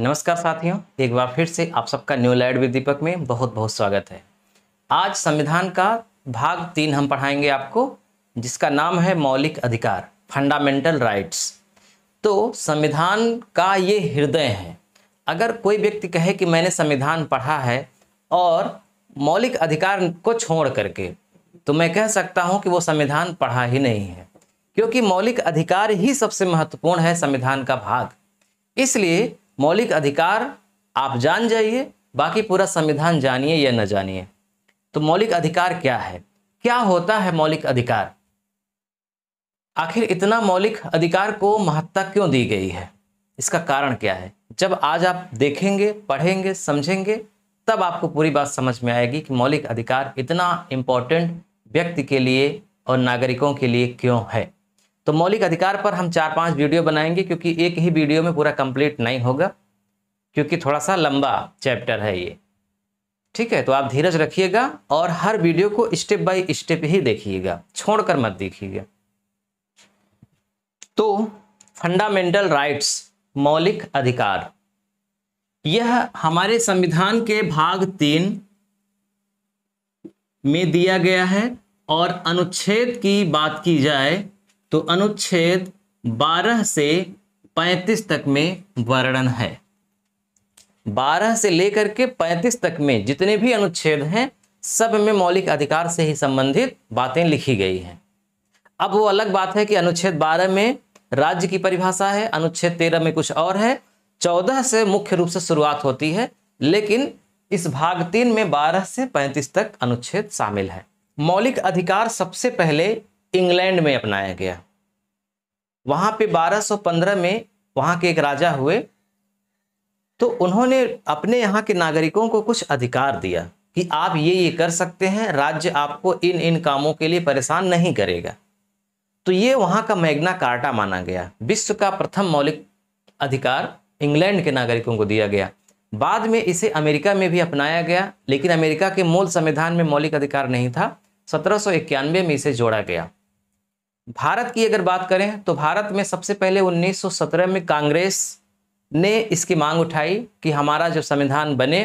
नमस्कार साथियों एक बार फिर से आप सबका न्यू लाइट विद दीपक में बहुत बहुत स्वागत है आज संविधान का भाग तीन हम पढ़ाएंगे आपको जिसका नाम है मौलिक अधिकार फंडामेंटल राइट्स तो संविधान का ये हृदय है अगर कोई व्यक्ति कहे कि मैंने संविधान पढ़ा है और मौलिक अधिकार को छोड़ करके तो मैं कह सकता हूँ कि वो संविधान पढ़ा ही नहीं है क्योंकि मौलिक अधिकार ही सबसे महत्वपूर्ण है संविधान का भाग इसलिए मौलिक अधिकार आप जान जाइए बाकी पूरा संविधान जानिए या न जानिए तो मौलिक अधिकार क्या है क्या होता है मौलिक अधिकार आखिर इतना मौलिक अधिकार को महत्ता क्यों दी गई है इसका कारण क्या है जब आज आप देखेंगे पढ़ेंगे समझेंगे तब आपको पूरी बात समझ में आएगी कि मौलिक अधिकार इतना इम्पोर्टेंट व्यक्ति के लिए और नागरिकों के लिए क्यों है तो मौलिक अधिकार पर हम चार पांच वीडियो बनाएंगे क्योंकि एक ही वीडियो में पूरा कंप्लीट नहीं होगा क्योंकि थोड़ा सा लंबा चैप्टर है ये ठीक है तो आप धीरज रखिएगा और हर वीडियो को स्टेप बाय स्टेप ही देखिएगा छोड़कर मत देखिएगा तो फंडामेंटल राइट्स मौलिक अधिकार यह हमारे संविधान के भाग तीन में दिया गया है और अनुच्छेद की बात की जाए तो अनुच्छेद 12 से 35 तक में वर्णन है 12 से लेकर के 35 तक में जितने भी अनुच्छेद हैं सब में मौलिक अधिकार से ही संबंधित बातें लिखी गई हैं अब वो अलग बात है कि अनुच्छेद 12 में राज्य की परिभाषा है अनुच्छेद 13 में कुछ और है 14 से मुख्य रूप से शुरुआत होती है लेकिन इस भाग तीन में 12 से 35 तक अनुच्छेद शामिल है मौलिक अधिकार सबसे पहले इंग्लैंड में अपनाया गया वहां पे 1215 में वहां के एक राजा हुए तो उन्होंने अपने यहाँ के नागरिकों को कुछ अधिकार दिया कि आप ये ये कर सकते हैं राज्य आपको इन इन कामों के लिए परेशान नहीं करेगा तो ये वहां का मैग्ना कार्टा माना गया विश्व का प्रथम मौलिक अधिकार इंग्लैंड के नागरिकों को दिया गया बाद में इसे अमेरिका में भी अपनाया गया लेकिन अमेरिका के मूल संविधान में मौलिक अधिकार नहीं था सत्रह में इसे जोड़ा गया भारत की अगर बात करें तो भारत में सबसे पहले 1917 में कांग्रेस ने इसकी मांग उठाई कि हमारा जो संविधान बने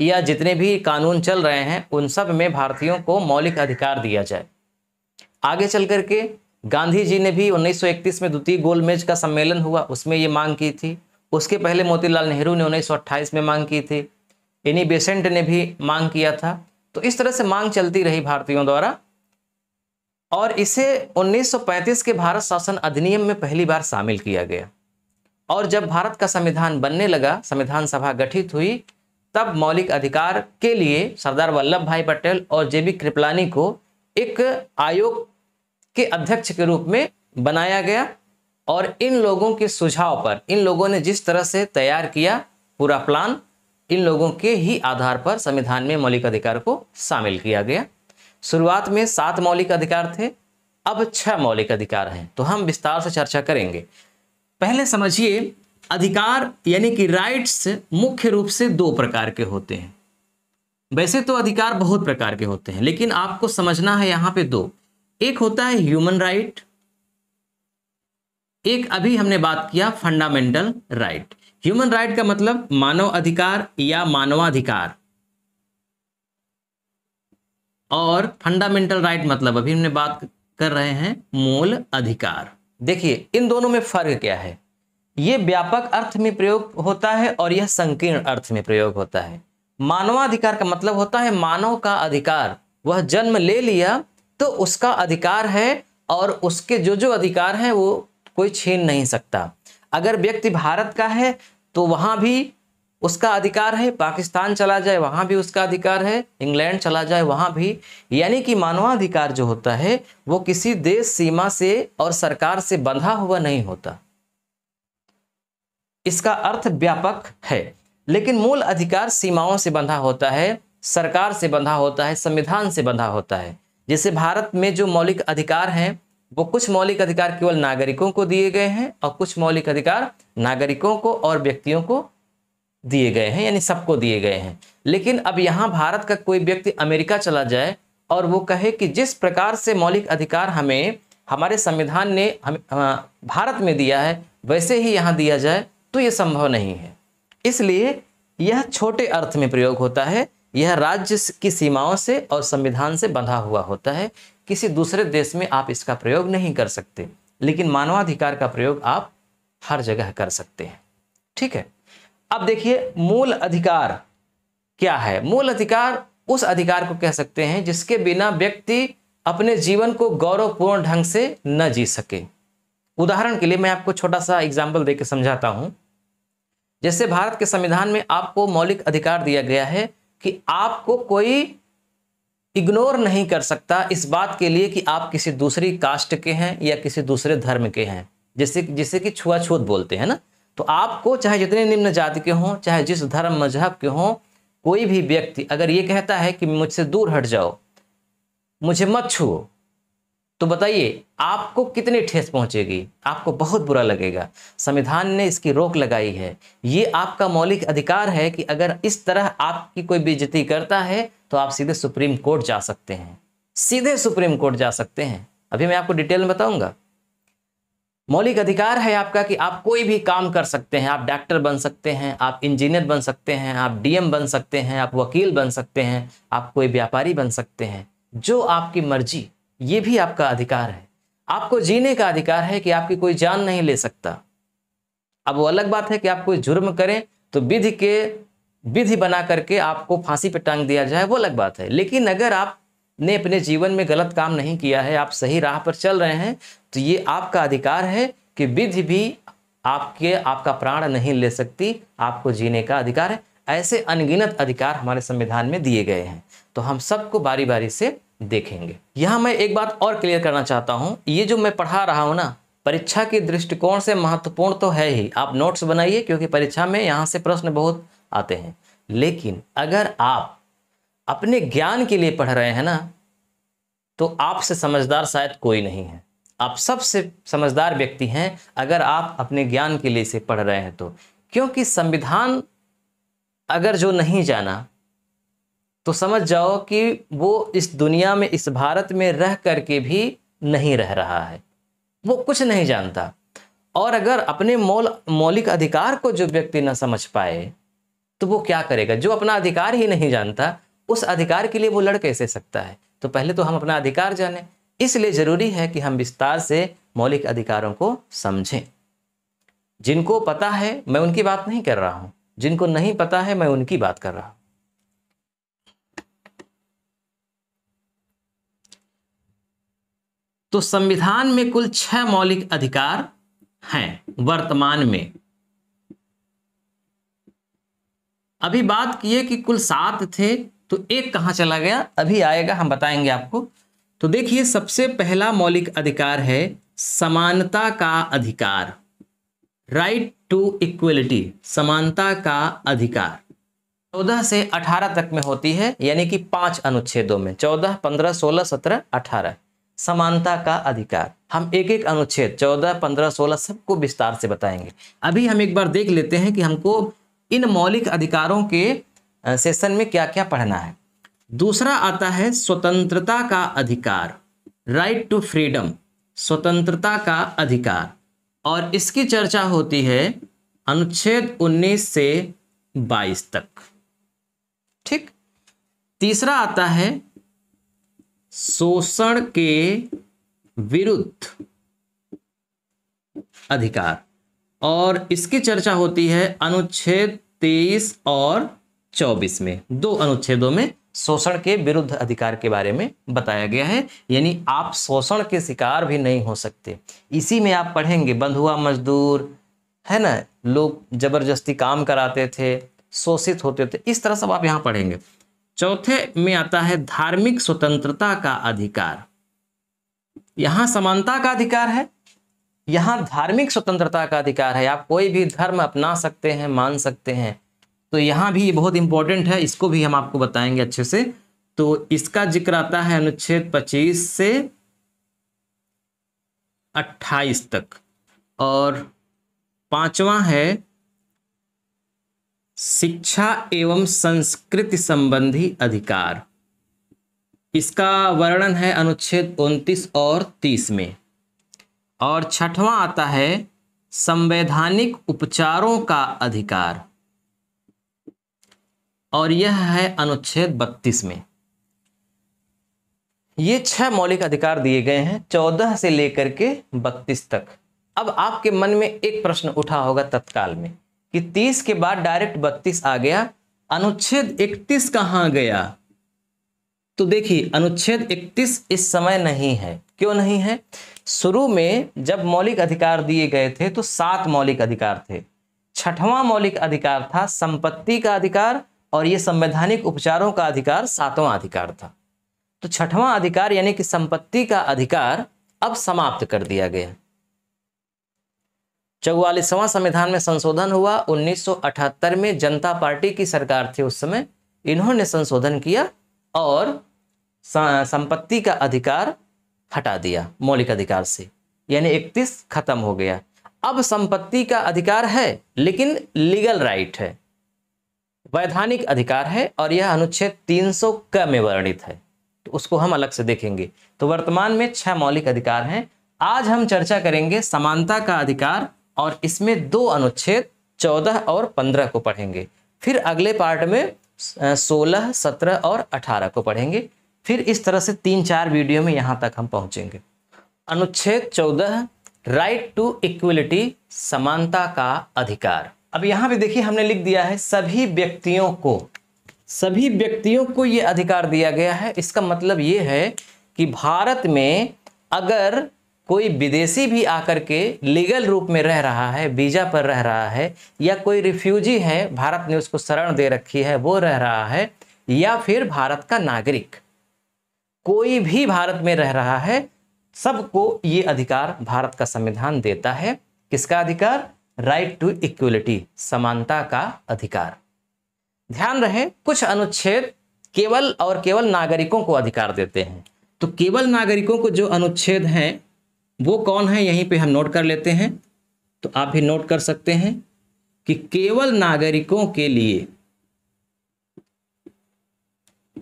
या जितने भी कानून चल रहे हैं उन सब में भारतीयों को मौलिक अधिकार दिया जाए आगे चल करके गांधी जी ने भी 1931 में द्वितीय गोलमेज का सम्मेलन हुआ उसमें ये मांग की थी उसके पहले मोतीलाल नेहरू ने उन्नीस में मांग की थी एनी बेसेंट ने भी मांग किया था तो इस तरह से मांग चलती रही भारतीयों द्वारा और इसे 1935 के भारत शासन अधिनियम में पहली बार शामिल किया गया और जब भारत का संविधान बनने लगा संविधान सभा गठित हुई तब मौलिक अधिकार के लिए सरदार वल्लभ भाई पटेल और जे बी कृपलानी को एक आयोग के अध्यक्ष के रूप में बनाया गया और इन लोगों के सुझाव पर इन लोगों ने जिस तरह से तैयार किया पूरा प्लान इन लोगों के ही आधार पर संविधान में मौलिक अधिकार को शामिल किया गया शुरुआत में सात मौलिक अधिकार थे अब छह मौलिक अधिकार हैं तो हम विस्तार से चर्चा करेंगे पहले समझिए अधिकार यानी कि राइट्स मुख्य रूप से दो प्रकार के होते हैं वैसे तो अधिकार बहुत प्रकार के होते हैं लेकिन आपको समझना है यहां पे दो एक होता है ह्यूमन राइट एक अभी हमने बात किया फंडामेंटल राइट ह्यूमन राइट का मतलब मानव अधिकार या मानवाधिकार और फंडामेंटल राइट मतलब अभी हमने बात कर रहे हैं मूल अधिकार देखिए इन दोनों में फर्क क्या है ये व्यापक अर्थ में प्रयोग होता है और यह संकीर्ण अर्थ में प्रयोग होता है मानवाधिकार का मतलब होता है मानव का अधिकार वह जन्म ले लिया तो उसका अधिकार है और उसके जो जो अधिकार हैं वो कोई छीन नहीं सकता अगर व्यक्ति भारत का है तो वहाँ भी उसका अधिकार है पाकिस्तान चला जाए वहाँ भी उसका अधिकार है इंग्लैंड चला जाए वहाँ भी यानी कि मानवाधिकार जो होता है वो किसी देश सीमा से और सरकार से बंधा हुआ नहीं होता इसका अर्थ व्यापक है लेकिन मूल अधिकार सीमाओं से बंधा होता है सरकार से बंधा होता है संविधान से बंधा होता है जैसे भारत में जो मौलिक अधिकार हैं वो कुछ मौलिक अधिकार केवल नागरिकों को दिए गए हैं और कुछ मौलिक अधिकार नागरिकों को और व्यक्तियों को दिए गए हैं यानी सबको दिए गए हैं लेकिन अब यहाँ भारत का कोई व्यक्ति अमेरिका चला जाए और वो कहे कि जिस प्रकार से मौलिक अधिकार हमें हमारे संविधान ने हम भारत में दिया है वैसे ही यहाँ दिया जाए तो ये संभव नहीं है इसलिए यह छोटे अर्थ में प्रयोग होता है यह राज्य की सीमाओं से और संविधान से बंधा हुआ होता है किसी दूसरे देश में आप इसका प्रयोग नहीं कर सकते लेकिन मानवाधिकार का प्रयोग आप हर जगह कर सकते हैं ठीक है अब देखिए मूल अधिकार क्या है मूल अधिकार उस अधिकार को कह सकते हैं जिसके बिना व्यक्ति अपने जीवन को गौरवपूर्ण ढंग से न जी सके उदाहरण के लिए मैं आपको छोटा सा एग्जाम्पल देकर समझाता हूं जैसे भारत के संविधान में आपको मौलिक अधिकार दिया गया है कि आपको कोई इग्नोर नहीं कर सकता इस बात के लिए कि आप किसी दूसरी कास्ट के हैं या किसी दूसरे धर्म के हैं जैसे जिसे कि छुआछूत बोलते हैं ना तो आपको चाहे जितने निम्न जाति के हों चाहे जिस धर्म मजहब के हों कोई भी व्यक्ति अगर ये कहता है कि मुझसे दूर हट जाओ मुझे मत छुओ तो बताइए आपको कितनी ठेस पहुंचेगी आपको बहुत बुरा लगेगा संविधान ने इसकी रोक लगाई है ये आपका मौलिक अधिकार है कि अगर इस तरह आपकी कोई बेजती करता है तो आप सीधे सुप्रीम कोर्ट जा सकते हैं सीधे सुप्रीम कोर्ट जा सकते हैं अभी मैं आपको डिटेल में बताऊंगा मौलिक अधिकार है आपका कि आप कोई भी काम कर सकते हैं आप डॉक्टर बन सकते हैं आप इंजीनियर बन सकते हैं आप डीएम बन सकते हैं आप वकील बन सकते हैं आप कोई व्यापारी बन सकते हैं जो आपकी मर्जी ये भी आपका अधिकार है आपको जीने का अधिकार है कि आपकी कोई जान नहीं ले सकता अब वो अलग बात है कि आप कोई जुर्म करें तो विधि के विधि बना करके आपको फांसी पर टांग दिया जाए वो अलग बात है लेकिन अगर आप ने अपने जीवन में गलत काम नहीं किया है आप सही राह पर चल रहे हैं तो ये आपका अधिकार है कि विधि भी आपके आपका प्राण नहीं ले सकती आपको जीने का अधिकार है ऐसे अनगिनत अधिकार हमारे संविधान में दिए गए हैं तो हम सबको बारी बारी से देखेंगे यहाँ मैं एक बात और क्लियर करना चाहता हूँ ये जो मैं पढ़ा रहा हूँ ना परीक्षा के दृष्टिकोण से महत्वपूर्ण तो है ही आप नोट्स बनाइए क्योंकि परीक्षा में यहाँ से प्रश्न बहुत आते हैं लेकिन अगर आप अपने ज्ञान के लिए पढ़ रहे हैं ना तो आपसे समझदार शायद कोई नहीं है आप सबसे समझदार व्यक्ति हैं अगर आप अपने ज्ञान के लिए इसे पढ़ रहे हैं तो क्योंकि संविधान अगर जो नहीं जाना तो समझ जाओ कि वो इस दुनिया में इस भारत में रह करके भी नहीं रह रहा है वो कुछ नहीं जानता और अगर अपने मौल मौलिक अधिकार को जो व्यक्ति ना समझ पाए तो वो क्या करेगा जो अपना अधिकार ही नहीं जानता उस अधिकार के लिए वो लड़ कैसे सकता है तो पहले तो हम अपना अधिकार जाने इसलिए जरूरी है कि हम विस्तार से मौलिक अधिकारों को समझें जिनको पता है मैं उनकी बात नहीं कर रहा हूं जिनको नहीं पता है मैं उनकी बात कर रहा हूं तो संविधान में कुल छह मौलिक अधिकार हैं वर्तमान में अभी बात किए कि कुल सात थे तो एक कहां चला गया अभी आएगा हम बताएंगे आपको तो देखिए सबसे पहला मौलिक अधिकार है समानता का अधिकार राइट टू इक्वलिटी समानता का अधिकार चौदह से अठारह तक में होती है यानी कि पांच अनुच्छेदों में चौदह पंद्रह सोलह सत्रह अठारह समानता का अधिकार हम एक एक अनुच्छेद चौदह पंद्रह सोलह सबको विस्तार से बताएंगे अभी हम एक बार देख लेते हैं कि हमको इन मौलिक अधिकारों के सेशन में क्या क्या पढ़ना है दूसरा आता है स्वतंत्रता का अधिकार राइट टू फ्रीडम स्वतंत्रता का अधिकार और इसकी चर्चा होती है अनुच्छेद 19 से 22 तक ठीक तीसरा आता है शोषण के विरुद्ध अधिकार और इसकी चर्चा होती है अनुच्छेद 23 और 24 में दो अनुच्छेदों में शोषण के विरुद्ध अधिकार के बारे में बताया गया है यानी आप शोषण के शिकार भी नहीं हो सकते इसी में आप पढ़ेंगे बंधुआ मजदूर है ना लोग जबरदस्ती काम कराते थे शोषित होते थे इस तरह सब आप यहाँ पढ़ेंगे चौथे में आता है धार्मिक स्वतंत्रता का अधिकार यहाँ समानता का अधिकार है यहाँ धार्मिक स्वतंत्रता का अधिकार है आप कोई भी धर्म अपना सकते हैं मान सकते हैं तो यहाँ भी बहुत इंपॉर्टेंट है इसको भी हम आपको बताएंगे अच्छे से तो इसका जिक्र आता है अनुच्छेद 25 से 28 तक और पांचवा है शिक्षा एवं संस्कृति संबंधी अधिकार इसका वर्णन है अनुच्छेद 29 और 30 में और छठवां आता है संवैधानिक उपचारों का अधिकार और यह है अनुच्छेद बत्तीस में ये छह मौलिक अधिकार दिए गए हैं चौदह से लेकर के बत्तीस तक अब आपके मन में एक प्रश्न उठा होगा तत्काल में कि तीस के बाद डायरेक्ट बत्तीस आ गया अनुच्छेद इकतीस कहाँ गया तो देखिए अनुच्छेद 31 इस समय नहीं है क्यों नहीं है शुरू में जब मौलिक अधिकार दिए गए थे तो सात मौलिक अधिकार थे छठवां मौलिक अधिकार था संपत्ति का अधिकार और ये संवैधानिक उपचारों का अधिकार सातवां अधिकार था तो छठवां अधिकार यानी कि संपत्ति का अधिकार अब समाप्त कर दिया गया चौवालीसवां संविधान में संशोधन हुआ 1978 में जनता पार्टी की सरकार थी उस समय इन्होंने संशोधन किया और संपत्ति का अधिकार हटा दिया मौलिक अधिकार से यानी 31 खत्म हो गया अब संपत्ति का अधिकार है लेकिन लीगल राइट है वैधानिक अधिकार है और यह अनुच्छेद 300 क में वर्णित है तो उसको हम अलग से देखेंगे तो वर्तमान में छह मौलिक अधिकार हैं आज हम चर्चा करेंगे समानता का अधिकार और इसमें दो अनुच्छेद चौदह और पंद्रह को पढ़ेंगे फिर अगले पार्ट में सोलह सत्रह और अठारह को पढ़ेंगे फिर इस तरह से तीन चार वीडियो में यहाँ तक हम पहुँचेंगे अनुच्छेद चौदह राइट टू इक्वलिटी समानता का अधिकार अब यहाँ पे देखिए हमने लिख दिया है सभी व्यक्तियों को सभी व्यक्तियों को ये अधिकार दिया गया है इसका मतलब ये है कि भारत में अगर कोई विदेशी भी आकर के लीगल रूप में रह रहा है वीज़ा पर रह रहा है या कोई रिफ्यूजी है भारत ने उसको शरण दे रखी है वो रह रहा है या फिर भारत का नागरिक कोई भी भारत में रह रहा है सबको ये अधिकार भारत का संविधान देता है किसका अधिकार राइट टू इक्वलिटी समानता का अधिकार ध्यान रहे कुछ अनुच्छेद केवल और केवल नागरिकों को अधिकार देते हैं तो केवल नागरिकों को जो अनुच्छेद हैं वो कौन है यहीं पे हम नोट कर लेते हैं तो आप भी नोट कर सकते हैं कि केवल नागरिकों के लिए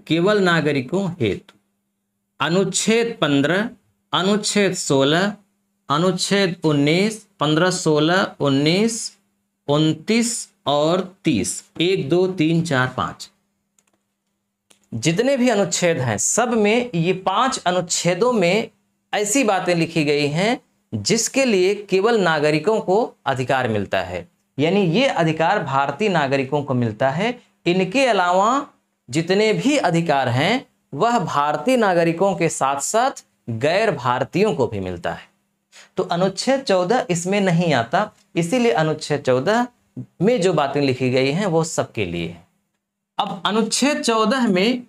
केवल नागरिकों हेतु अनुच्छेद पंद्रह अनुच्छेद सोलह अनुच्छेद उन्नीस पंद्रह सोलह उन्नीस उनतीस और तीस एक दो तीन चार पाँच जितने भी अनुच्छेद हैं सब में ये पांच अनुच्छेदों में ऐसी बातें लिखी गई हैं जिसके लिए केवल नागरिकों को अधिकार मिलता है यानी ये अधिकार भारतीय नागरिकों को मिलता है इनके अलावा जितने भी अधिकार हैं वह भारतीय नागरिकों के साथ साथ गैर भारतीयों को भी मिलता है तो अनुच्छेद चौदह इसमें नहीं आता इसीलिए अनुच्छेद चौदह में जो बातें लिखी गई हैं वो सबके लिए है अब अनुच्छेद चौदह में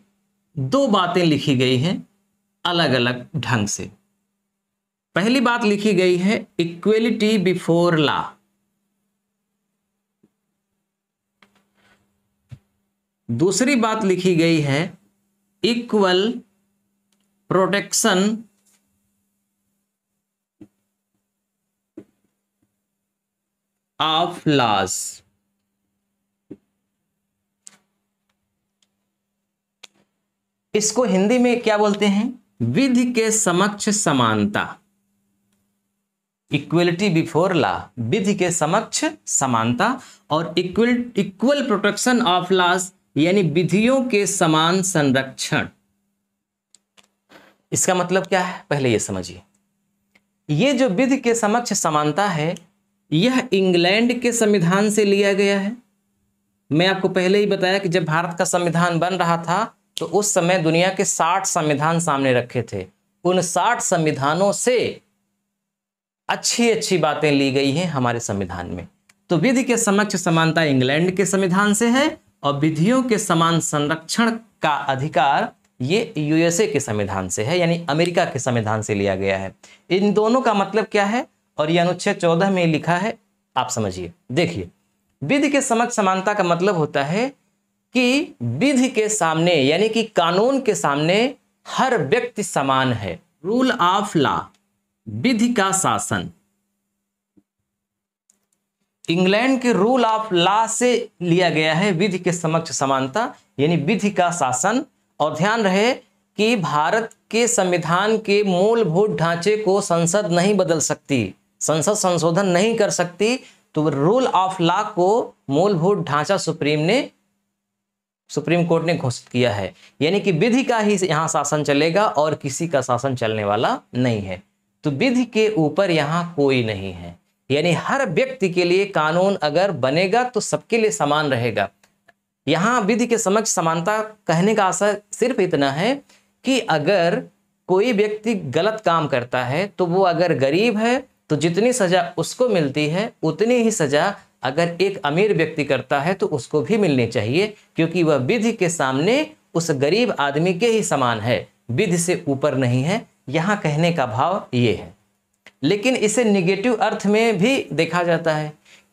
दो बातें लिखी गई हैं अलग अलग ढंग से पहली बात लिखी गई है इक्वेलिटी बिफोर लॉ दूसरी बात लिखी गई है इक्वल प्रोटेक्शन ऑफ लॉस इसको हिंदी में क्या बोलते हैं विधि के समक्ष समानता इक्वलिटी बिफोर लॉ विधि के समक्ष समानता और equal equal protection of laws यानी विधियों के समान संरक्षण इसका मतलब क्या है पहले यह समझिए ये जो विधि के समक्ष समानता है यह इंग्लैंड के संविधान से लिया गया है मैं आपको पहले ही बताया कि जब भारत का संविधान बन रहा था तो उस समय दुनिया के 60 संविधान सामने रखे थे उन 60 संविधानों से अच्छी अच्छी बातें ली गई हैं हमारे संविधान में तो विधि के समक्ष समानता इंग्लैंड के संविधान से है और विधियों के समान संरक्षण का अधिकार ये यूएसए के संविधान से है यानी अमेरिका के संविधान से लिया गया है इन दोनों का मतलब क्या है और ये अनुच्छेद चौदह में लिखा है आप समझिए देखिए विधि के समक्ष समानता का मतलब होता है कि विधि के सामने यानी कि कानून के सामने हर व्यक्ति समान है रूल ऑफ लॉ विधि का शासन इंग्लैंड के रूल ऑफ लॉ से लिया गया है विधि के समक्ष समानता यानी विधि का शासन और ध्यान रहे कि भारत के संविधान के मूलभूत ढांचे को संसद नहीं बदल सकती संसद संशोधन नहीं कर सकती तो रूल ऑफ लॉ को मूलभूत ढांचा सुप्रीम ने सुप्रीम कोर्ट ने घोषित किया है यानी कि विधि का ही यहाँ शासन चलेगा और किसी का शासन चलने वाला नहीं है तो विधि के ऊपर यहाँ कोई नहीं है यानी हर व्यक्ति के लिए कानून अगर बनेगा तो सबके लिए समान रहेगा यहाँ विधि के समक्ष समानता कहने का असर सिर्फ इतना है कि अगर कोई व्यक्ति गलत काम करता है तो वो अगर गरीब है तो जितनी सज़ा उसको मिलती है उतनी ही सज़ा अगर एक अमीर व्यक्ति करता है तो उसको भी मिलनी चाहिए क्योंकि वह विधि के सामने उस गरीब आदमी के ही समान है विधि से ऊपर नहीं है यहाँ कहने का भाव ये है लेकिन इसे निगेटिव अर्थ में भी देखा जाता है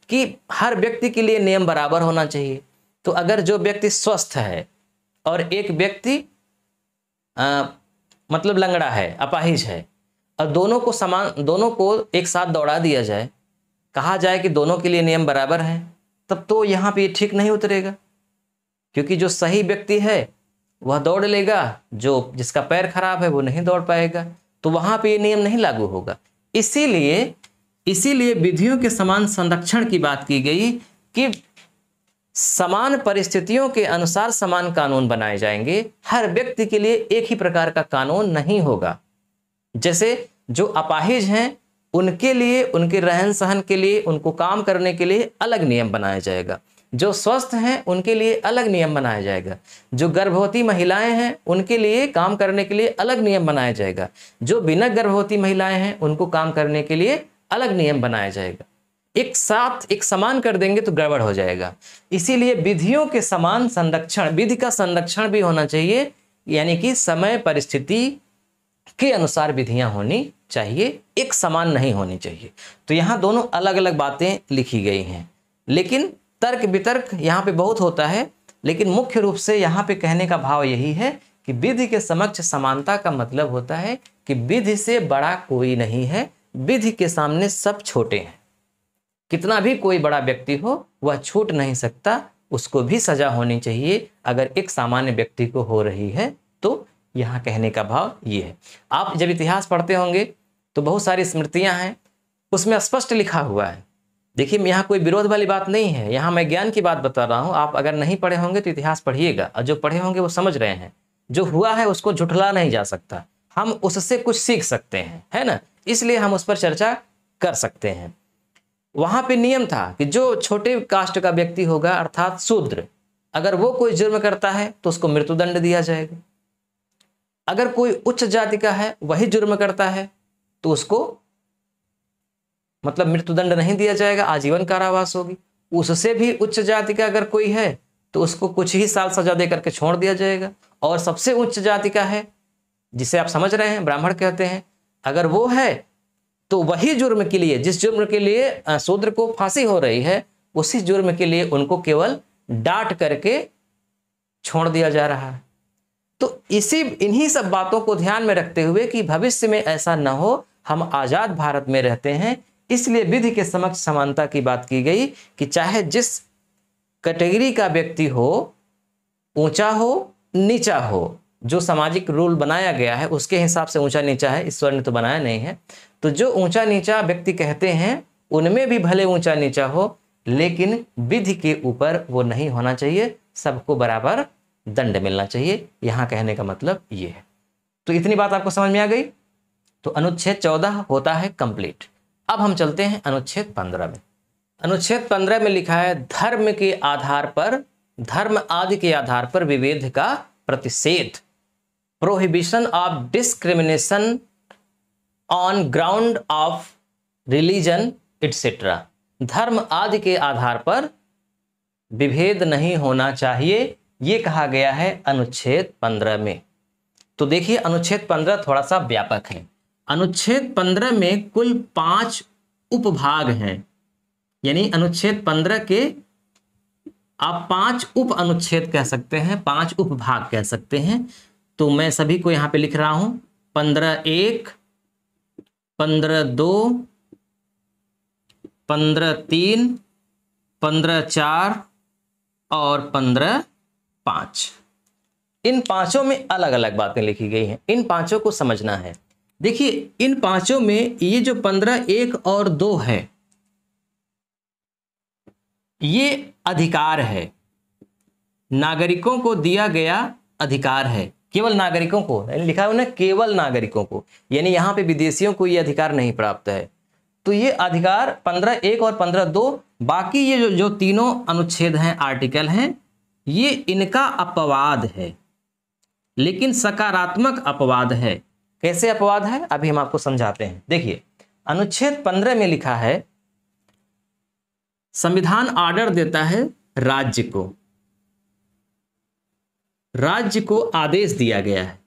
कि हर व्यक्ति के लिए नियम बराबर होना चाहिए तो अगर जो व्यक्ति स्वस्थ है और एक व्यक्ति मतलब लंगड़ा है अपाहिज है और दोनों को समान दोनों को एक साथ दौड़ा दिया जाए कहा जाए कि दोनों के लिए नियम बराबर है तब तो यहाँ पे ठीक नहीं उतरेगा क्योंकि जो सही व्यक्ति है वह दौड़ लेगा जो जिसका पैर खराब है वो नहीं दौड़ पाएगा तो वहाँ पे ये नियम नहीं लागू होगा इसीलिए इसीलिए विधियों के समान संरक्षण की बात की गई कि समान परिस्थितियों के अनुसार समान कानून बनाए जाएंगे हर व्यक्ति के लिए एक ही प्रकार का कानून नहीं होगा जैसे जो अपाहिज हैं उनके लिए उनके रहन सहन के लिए उनको काम करने के लिए अलग नियम बनाया जाएगा जो स्वस्थ हैं उनके लिए अलग नियम बनाया जाएगा जो गर्भवती महिलाएं हैं उनके लिए काम करने के लिए अलग नियम बनाया जाएगा जो बिना गर्भवती महिलाएं हैं उनको काम करने के लिए अलग नियम बनाया जाएगा एक साथ एक समान कर देंगे तो गड़बड़ हो जाएगा इसीलिए विधियों के समान संरक्षण विधि का संरक्षण भी होना चाहिए यानी कि समय परिस्थिति के अनुसार विधियां होनी चाहिए एक समान नहीं होनी चाहिए तो यहाँ दोनों अलग अलग बातें लिखी गई हैं लेकिन तर्क वितर्क यहाँ पे बहुत होता है लेकिन मुख्य रूप से यहाँ पे कहने का भाव यही है कि विधि के समक्ष समानता का मतलब होता है कि विधि से बड़ा कोई नहीं है विधि के सामने सब छोटे हैं कितना भी कोई बड़ा व्यक्ति हो वह छूट नहीं सकता उसको भी सजा होनी चाहिए अगर एक सामान्य व्यक्ति को हो रही है तो यहाँ कहने का भाव ये है आप जब इतिहास पढ़ते होंगे तो बहुत सारी स्मृतियाँ हैं उसमें स्पष्ट लिखा हुआ है देखिए यहाँ कोई विरोध वाली बात नहीं है यहाँ मैं ज्ञान की बात बता रहा हूँ आप अगर नहीं पढ़े होंगे तो इतिहास पढ़िएगा और जो पढ़े होंगे वो समझ रहे हैं जो हुआ है उसको झुठला नहीं जा सकता हम उससे कुछ सीख सकते हैं है ना इसलिए हम उस पर चर्चा कर सकते हैं वहाँ पे नियम था कि जो छोटे कास्ट का व्यक्ति होगा अर्थात शूद्र अगर वो कोई जुर्म करता है तो उसको मृत्युदंड दिया जाएगा अगर कोई उच्च जाति का है वही जुर्म करता है तो उसको मतलब मृत्युदंड नहीं दिया जाएगा आजीवन कारावास होगी उससे भी उच्च जाति का अगर कोई है तो उसको कुछ ही साल सजा दे करके छोड़ दिया जाएगा और सबसे उच्च जाति का है जिसे आप समझ रहे हैं ब्राह्मण कहते हैं अगर वो है तो वही जुर्म के लिए जिस जुर्म के लिए शूद्र को फांसी हो रही है उसी जुर्म के लिए उनको केवल डांट करके छोड़ दिया जा रहा है तो इसी इन्हीं सब बातों को ध्यान में रखते हुए कि भविष्य में ऐसा न हो हम आज़ाद भारत में रहते हैं इसलिए विधि के समक्ष समानता की बात की गई कि चाहे जिस कैटेगरी का व्यक्ति हो ऊंचा हो नीचा हो जो सामाजिक रूल बनाया गया है उसके हिसाब से ऊंचा नीचा है ईश्वर ने तो बनाया नहीं है तो जो ऊंचा नीचा व्यक्ति कहते हैं उनमें भी भले ऊंचा नीचा हो लेकिन विधि के ऊपर वो नहीं होना चाहिए सबको बराबर दंड मिलना चाहिए यहां कहने का मतलब ये है तो इतनी बात आपको समझ में आ गई तो अनुच्छेद चौदह होता है कंप्लीट अब हम चलते हैं अनुच्छेद पंद्रह में अनुच्छेद पंद्रह में लिखा है धर्म के आधार पर धर्म आदि के आधार पर विभेद का प्रतिषेध prohibition of discrimination on ground of religion etcetera धर्म आदि के आधार पर विभेद नहीं होना चाहिए ये कहा गया है अनुच्छेद पंद्रह में तो देखिए अनुच्छेद पंद्रह थोड़ा सा व्यापक है अनुच्छेद पंद्रह में कुल पांच उपभाग हैं यानी अनुच्छेद पंद्रह के आप पांच उप अनुच्छेद कह सकते हैं पांच उपभाग कह सकते हैं तो मैं सभी को यहां पे लिख रहा हूं पंद्रह एक पंद्रह दो पंद्रह तीन पंद्रह चार और पंद्रह पांच इन पांचों में अलग अलग बातें लिखी गई हैं इन पांचों को समझना है देखिए इन पांचों में ये जो पंद्रह एक और दो है ये अधिकार है नागरिकों को दिया गया अधिकार है केवल नागरिकों को लिखा है ना केवल नागरिकों को यानी यहां पे विदेशियों को ये अधिकार नहीं प्राप्त है तो ये अधिकार पंद्रह एक और पंद्रह दो बाकी ये जो जो तीनों अनुच्छेद हैं आर्टिकल हैं ये इनका अपवाद है लेकिन सकारात्मक अपवाद है कैसे अपवाद है अभी हम आपको समझाते हैं देखिए अनुच्छेद पंद्रह में लिखा है संविधान आर्डर देता है राज्य को राज्य को आदेश दिया गया है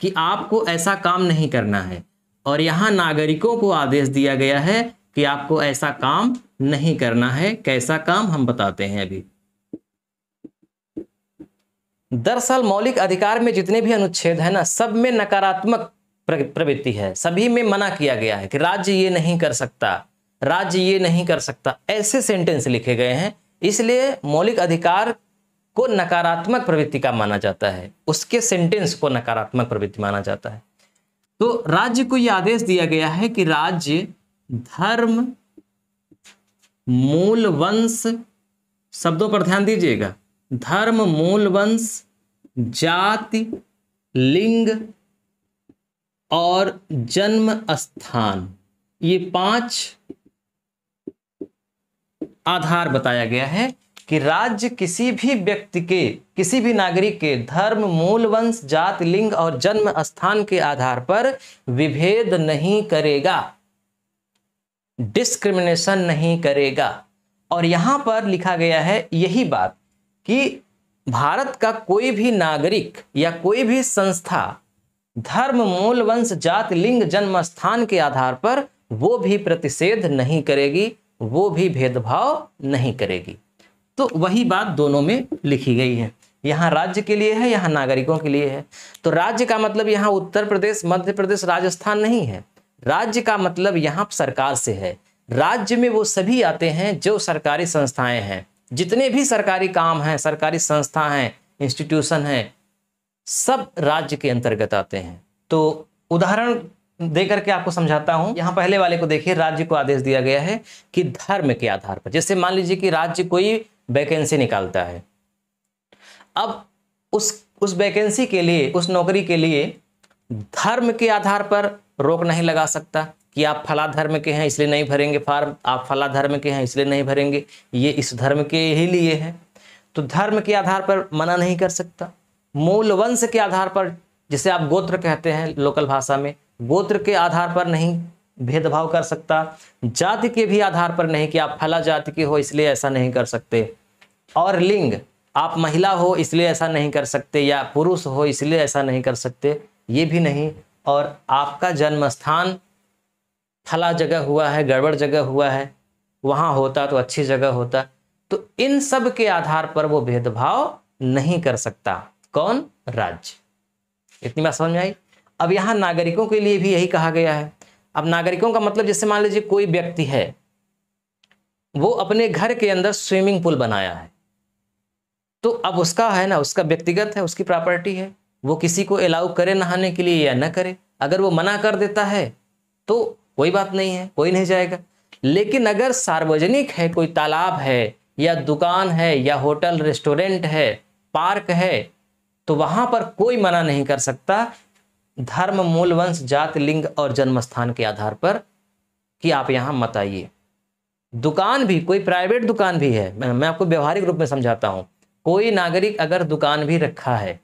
कि आपको ऐसा काम नहीं करना है और यहां नागरिकों को आदेश दिया गया है कि आपको ऐसा काम नहीं करना है कैसा काम हम बताते हैं अभी दरअसल मौलिक अधिकार में जितने भी अनुच्छेद हैं ना सब में नकारात्मक प्रवृत्ति है सभी में मना किया गया है कि राज्य ये नहीं कर सकता राज्य ये नहीं कर सकता ऐसे सेंटेंस लिखे गए हैं इसलिए मौलिक अधिकार को नकारात्मक प्रवृत्ति का माना जाता है उसके सेंटेंस को नकारात्मक प्रवृत्ति माना जाता है तो राज्य को यह आदेश दिया गया है कि राज्य धर्म मूल वंश शब्दों पर ध्यान दीजिएगा धर्म मूल वंश जाति लिंग और जन्म स्थान ये पांच आधार बताया गया है कि राज्य किसी भी व्यक्ति के किसी भी नागरिक के धर्म मूल वंश जात लिंग और जन्म स्थान के आधार पर विभेद नहीं करेगा डिस्क्रिमिनेशन नहीं करेगा और यहां पर लिखा गया है यही बात कि भारत का कोई भी नागरिक या कोई भी संस्था धर्म मूल वंश जात लिंग जन्म स्थान के आधार पर वो भी प्रतिषेध नहीं करेगी वो भी भेदभाव नहीं करेगी तो वही बात दोनों में लिखी गई है यहाँ राज्य के लिए है यहाँ नागरिकों के लिए है तो राज्य का मतलब यहाँ उत्तर प्रदेश मध्य प्रदेश राजस्थान नहीं है राज्य का मतलब यहाँ सरकार से है राज्य में वो सभी आते हैं जो सरकारी संस्थाएं हैं जितने भी सरकारी काम हैं सरकारी संस्था हैं इंस्टीट्यूशन हैं सब राज्य के अंतर्गत आते हैं तो उदाहरण दे करके आपको समझाता हूं यहाँ पहले वाले को देखिए राज्य को आदेश दिया गया है कि धर्म के आधार पर जैसे मान लीजिए कि राज्य कोई वैकेंसी निकालता है अब उस उस वैकेंसी के लिए उस नौकरी के लिए धर्म के आधार पर रोक नहीं लगा सकता कि आप फला धर्म के हैं इसलिए नहीं भरेंगे फार्म आप फला धर्म के हैं इसलिए नहीं भरेंगे ये इस धर्म के ही लिए है तो धर्म के आधार पर मना नहीं कर सकता मूल वंश के आधार पर जिसे आप गोत्र कहते हैं लोकल भाषा में गोत्र के आधार पर नहीं भेदभाव कर सकता जाति के भी आधार पर नहीं कि आप फला जाति के हो इसलिए ऐसा नहीं कर सकते और लिंग आप महिला हो इसलिए ऐसा नहीं कर सकते या पुरुष हो इसलिए ऐसा नहीं कर सकते ये भी नहीं और आपका जन्म स्थान फला जगह हुआ है गड़बड़ जगह हुआ है वहाँ होता तो अच्छी जगह होता तो इन सब के आधार पर वो भेदभाव नहीं कर सकता कौन राज्य इतनी बात समझ में आई अब यहाँ नागरिकों के लिए भी यही कहा गया है अब नागरिकों का मतलब जैसे मान लीजिए कोई व्यक्ति है वो अपने घर के अंदर स्विमिंग पूल बनाया है तो अब उसका है ना उसका व्यक्तिगत है उसकी प्रॉपर्टी है वो किसी को अलाउ करे नहाने के लिए या ना करे अगर वो मना कर देता है तो कोई बात नहीं है कोई नहीं जाएगा लेकिन अगर सार्वजनिक है कोई तालाब है या दुकान है या होटल रेस्टोरेंट है पार्क है तो वहां पर कोई मना नहीं कर सकता धर्म मूल वंश जात लिंग और जन्म स्थान के आधार पर कि आप यहां मत आइए दुकान भी कोई प्राइवेट दुकान भी है मैं, मैं आपको व्यवहारिक रूप में समझाता हूं कोई नागरिक अगर दुकान भी रखा है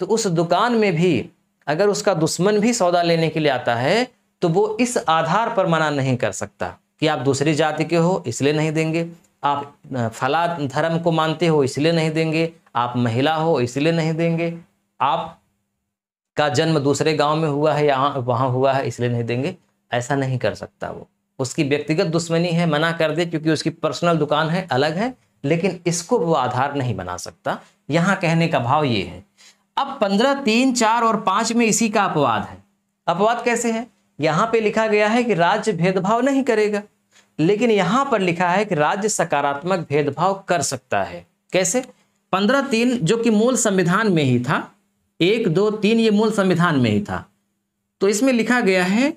तो उस दुकान में भी अगर उसका दुश्मन भी सौदा लेने के लिए आता है तो वो इस आधार पर मना नहीं कर सकता कि आप दूसरी जाति के हो इसलिए नहीं देंगे आप फला धर्म को मानते हो इसलिए नहीं देंगे आप महिला हो इसलिए नहीं देंगे आप का जन्म दूसरे गांव में हुआ है यहाँ वहाँ हुआ है इसलिए नहीं देंगे ऐसा नहीं कर सकता वो उसकी व्यक्तिगत दुश्मनी है मना कर दे क्योंकि उसकी पर्सनल दुकान है अलग है लेकिन इसको वो आधार नहीं बना सकता यहाँ कहने का भाव ये है अब पंद्रह तीन चार और पाँच में इसी का अपवाद है अपवाद कैसे है यहां पे लिखा गया है कि राज्य भेदभाव नहीं करेगा लेकिन यहां पर लिखा है कि राज्य सकारात्मक भेदभाव कर सकता है कैसे पंद्रह तीन जो कि मूल संविधान में ही था एक दो तीन ये मूल संविधान में ही था तो इसमें लिखा गया है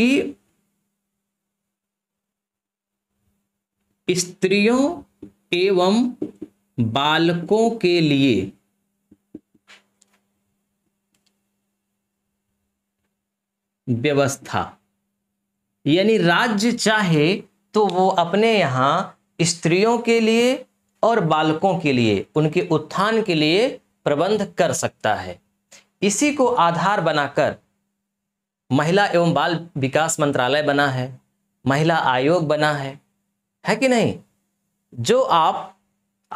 कि स्त्रियों एवं बालकों के लिए व्यवस्था यानी राज्य चाहे तो वो अपने यहाँ स्त्रियों के लिए और बालकों के लिए उनके उत्थान के लिए प्रबंध कर सकता है इसी को आधार बनाकर महिला एवं बाल विकास मंत्रालय बना है महिला आयोग बना है है कि नहीं जो आप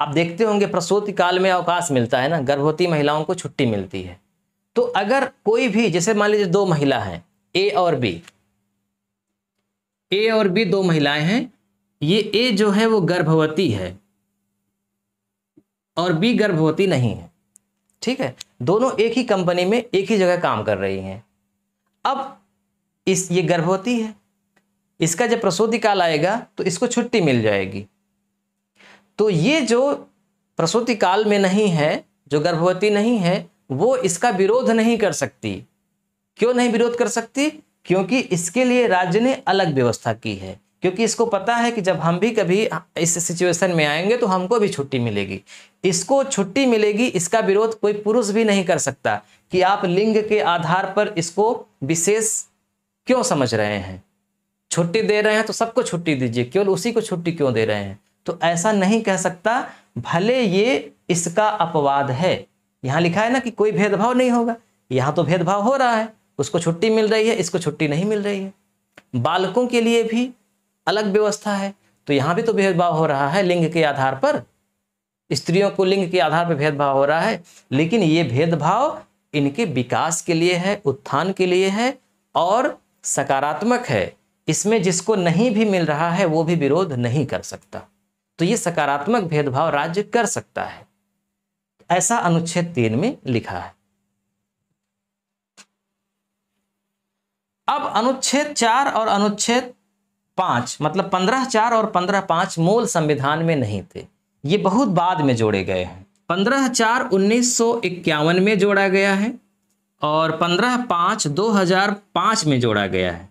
आप देखते होंगे प्रसूति काल में अवकाश मिलता है ना गर्भवती महिलाओं को छुट्टी मिलती है तो अगर कोई भी जैसे मान लीजिए दो महिला हैं ए और बी ए और बी दो महिलाएं हैं ये ए जो है वो गर्भवती है और बी गर्भवती नहीं है ठीक है दोनों एक ही कंपनी में एक ही जगह काम कर रही हैं अब इस ये गर्भवती है इसका जब प्रसूति काल आएगा तो इसको छुट्टी मिल जाएगी तो ये जो प्रसूति काल में नहीं है जो गर्भवती नहीं है वो इसका विरोध नहीं कर सकती क्यों नहीं विरोध कर सकती क्योंकि इसके लिए राज्य ने अलग व्यवस्था की है क्योंकि इसको पता है कि जब हम भी कभी इस सिचुएशन में आएंगे तो हमको भी छुट्टी मिलेगी इसको छुट्टी मिलेगी इसका विरोध कोई पुरुष भी नहीं कर सकता कि आप लिंग के आधार पर इसको विशेष क्यों समझ रहे हैं छुट्टी दे रहे हैं तो सबको छुट्टी दीजिए केवल उसी को छुट्टी क्यों दे रहे हैं तो ऐसा नहीं कह सकता भले ये इसका अपवाद है यहाँ लिखा है ना कि कोई भेदभाव नहीं होगा यहाँ तो भेदभाव हो रहा है उसको छुट्टी मिल रही है इसको छुट्टी नहीं मिल रही है बालकों के लिए भी अलग व्यवस्था है तो यहाँ भी तो भेदभाव हो रहा है लिंग के आधार पर स्त्रियों को लिंग के आधार पर भेदभाव हो रहा है लेकिन ये भेदभाव इनके विकास के लिए है उत्थान के लिए है और सकारात्मक है इसमें जिसको नहीं भी मिल रहा है वो भी विरोध नहीं कर सकता तो ये सकारात्मक भेदभाव राज्य कर सकता है ऐसा अनुच्छेद तीन में लिखा है अब अनुच्छेद चार और अनुच्छेद पाँच मतलब पंद्रह चार और पंद्रह पाँच मूल संविधान में नहीं थे ये बहुत बाद में जोड़े गए हैं पंद्रह चार उन्नीस सौ इक्यावन में जोड़ा गया है और पंद्रह पाँच दो हजार पाँच में जोड़ा गया है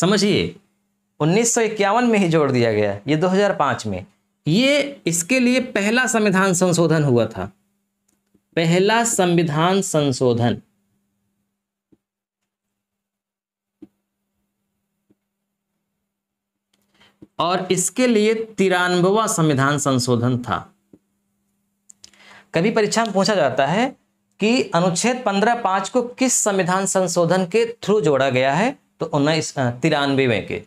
समझिए उन्नीस सौ इक्यावन में ही जोड़ दिया गया ये दो हजार पाँच में ये इसके लिए पहला संविधान संशोधन हुआ था पहला संविधान संशोधन और इसके लिए तिरानवा संविधान संशोधन था कभी परीक्षा में पूछा जाता है कि अनुच्छेद पंद्रह पांच को किस संविधान संशोधन के थ्रू जोड़ा गया है तो उन्नीस तिरानवे के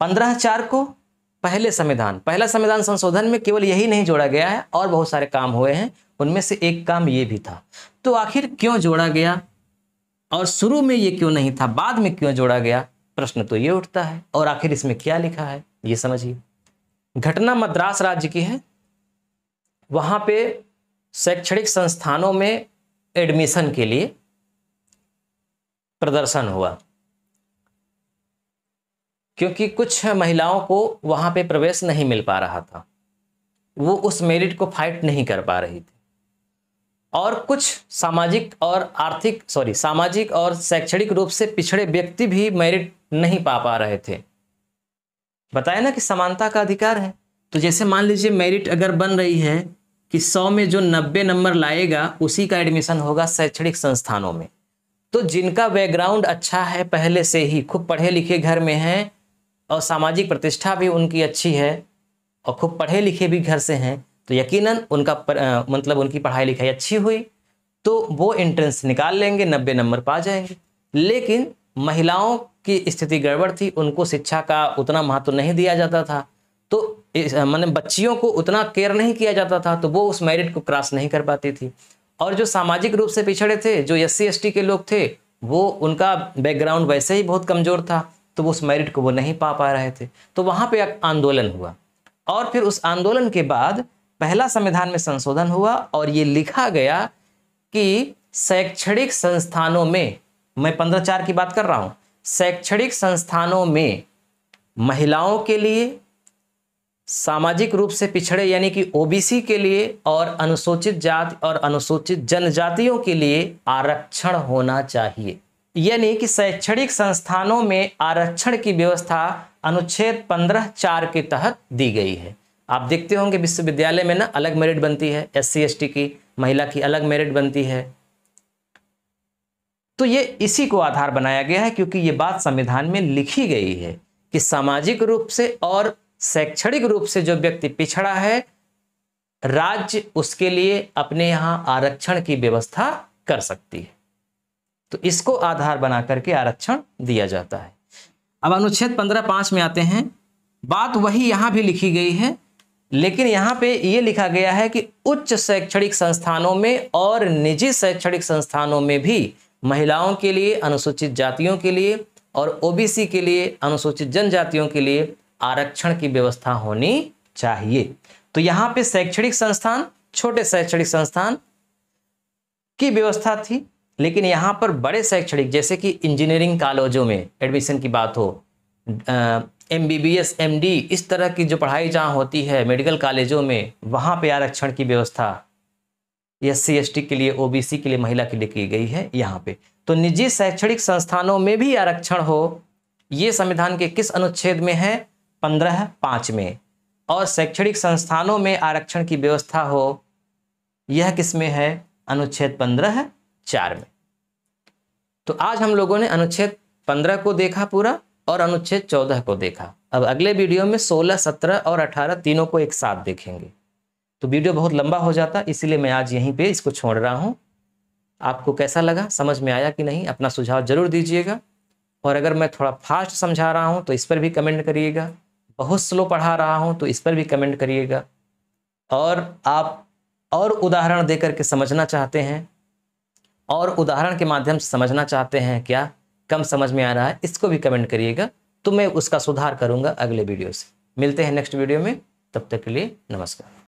पंद्रह चार को पहले संविधान पहला संविधान संशोधन में केवल यही नहीं जोड़ा गया है और बहुत सारे काम हुए हैं उनमें से एक काम ये भी था तो आखिर क्यों जोड़ा गया और शुरू में ये क्यों नहीं था बाद में क्यों जोड़ा गया प्रश्न तो ये उठता है और आखिर इसमें क्या लिखा है ये समझिए घटना मद्रास राज्य की है वहां पे शैक्षणिक संस्थानों में एडमिशन के लिए प्रदर्शन हुआ क्योंकि कुछ महिलाओं को वहां पे प्रवेश नहीं मिल पा रहा था वो उस मेरिट को फाइट नहीं कर पा रही थी और कुछ सामाजिक और आर्थिक सॉरी सामाजिक और शैक्षणिक रूप से पिछड़े व्यक्ति भी मेरिट नहीं पा पा रहे थे बताया ना कि समानता का अधिकार है तो जैसे मान लीजिए मेरिट अगर बन रही है कि 100 में जो 90 नंबर लाएगा उसी का एडमिशन होगा शैक्षणिक संस्थानों में तो जिनका बैकग्राउंड अच्छा है पहले से ही खूब पढ़े लिखे घर में हैं और सामाजिक प्रतिष्ठा भी उनकी अच्छी है और खूब पढ़े लिखे भी घर से हैं तो यकीनन उनका पर, आ, मतलब उनकी पढ़ाई लिखाई अच्छी हुई तो वो एंट्रेंस निकाल लेंगे नब्बे नंबर पा जाएंगे लेकिन महिलाओं की स्थिति गड़बड़ थी उनको शिक्षा का उतना महत्व नहीं दिया जाता था तो मैंने बच्चियों को उतना केयर नहीं किया जाता था तो वो उस मेरिट को क्रॉस नहीं कर पाती थी और जो सामाजिक रूप से पिछड़े थे जो एस सी के लोग थे वो उनका बैकग्राउंड वैसे ही बहुत कमज़ोर था तो वो उस मेरिट को वो नहीं पा पा रहे थे तो वहाँ पे आंदोलन हुआ और फिर उस आंदोलन के बाद पहला संविधान में संशोधन हुआ और ये लिखा गया कि शैक्षणिक संस्थानों में मैं पंद्रह चार की बात कर रहा हूं शैक्षणिक संस्थानों में महिलाओं के लिए सामाजिक रूप से पिछड़े यानी कि ओबीसी के लिए और अनुसूचित जाति और अनुसूचित जनजातियों के लिए आरक्षण होना चाहिए यानी कि शैक्षणिक संस्थानों में आरक्षण की व्यवस्था अनुच्छेद पंद्रह चार के तहत दी गई है आप देखते होंगे विश्वविद्यालय में ना अलग मेरिट बनती है एस सी की महिला की अलग मेरिट बनती है तो ये इसी को आधार बनाया गया है क्योंकि ये बात संविधान में लिखी गई है कि सामाजिक रूप से और शैक्षणिक रूप से जो व्यक्ति पिछड़ा है राज्य उसके लिए अपने यहां आरक्षण की व्यवस्था कर सकती है तो इसको आधार बना करके आरक्षण दिया जाता है अब अनुच्छेद पंद्रह पांच में आते हैं बात वही यहां भी लिखी गई है लेकिन यहाँ पे ये लिखा गया है कि उच्च शैक्षणिक संस्थानों में और निजी शैक्षणिक संस्थानों में भी महिलाओं के लिए अनुसूचित जातियों के लिए और ओबीसी के लिए अनुसूचित जनजातियों के लिए आरक्षण की व्यवस्था होनी चाहिए तो यहाँ पे शैक्षणिक संस्थान छोटे शैक्षणिक संस्थान की व्यवस्था थी लेकिन यहाँ पर बड़े शैक्षणिक जैसे कि इंजीनियरिंग कॉलेजों में एडमिशन की बात हो M B B S M D इस तरह की जो पढ़ाई जहाँ होती है मेडिकल कॉलेजों में वहाँ पे आरक्षण की व्यवस्था एस सी एस टी के लिए ओ बी सी के लिए महिला के लिए की गई है यहाँ पे तो निजी शैक्षणिक संस्थानों में भी आरक्षण हो ये संविधान के किस अनुच्छेद में है पंद्रह पाँच में और शैक्षणिक संस्थानों में आरक्षण की व्यवस्था हो यह किस में है अनुच्छेद पंद्रह चार में तो आज हम लोगों ने अनुच्छेद पंद्रह को देखा पूरा और अनुच्छेद चौदह को देखा अब अगले वीडियो में सोलह सत्रह और अठारह तीनों को एक साथ देखेंगे तो वीडियो बहुत लंबा हो जाता इसीलिए मैं आज यहीं पे इसको छोड़ रहा हूँ आपको कैसा लगा समझ में आया कि नहीं अपना सुझाव जरूर दीजिएगा और अगर मैं थोड़ा फास्ट समझा रहा हूँ तो इस पर भी कमेंट करिएगा बहुत स्लो पढ़ा रहा हूँ तो इस पर भी कमेंट करिएगा और आप और उदाहरण दे करके समझना चाहते हैं और उदाहरण के माध्यम से समझना चाहते हैं क्या कम समझ में आ रहा है इसको भी कमेंट करिएगा तो मैं उसका सुधार करूंगा अगले वीडियो से मिलते हैं नेक्स्ट वीडियो में तब तक के लिए नमस्कार